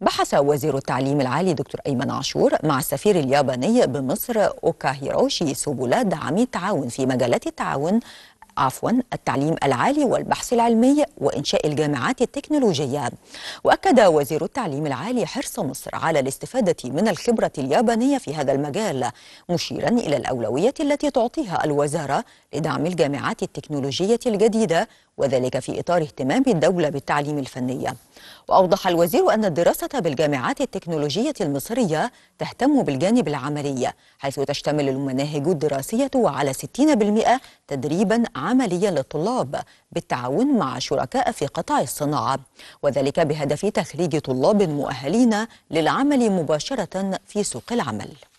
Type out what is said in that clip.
بحث وزير التعليم العالي دكتور أيمن عاشور مع السفير الياباني بمصر أوكاهيروشي سوبولا دعم التعاون في مجالات التعاون عفوا التعليم العالي والبحث العلمي وإنشاء الجامعات التكنولوجية وأكد وزير التعليم العالي حرص مصر على الاستفادة من الخبرة اليابانية في هذا المجال مشيرا إلى الأولوية التي تعطيها الوزارة لدعم الجامعات التكنولوجية الجديدة وذلك في إطار اهتمام الدولة بالتعليم الفني وأوضح الوزير أن الدراسة بالجامعات التكنولوجية المصرية تهتم بالجانب العملي حيث تشتمل المناهج الدراسية على 60% تدريبا عمليا للطلاب بالتعاون مع شركاء في قطاع الصناعة وذلك بهدف تخريج طلاب مؤهلين للعمل مباشرة في سوق العمل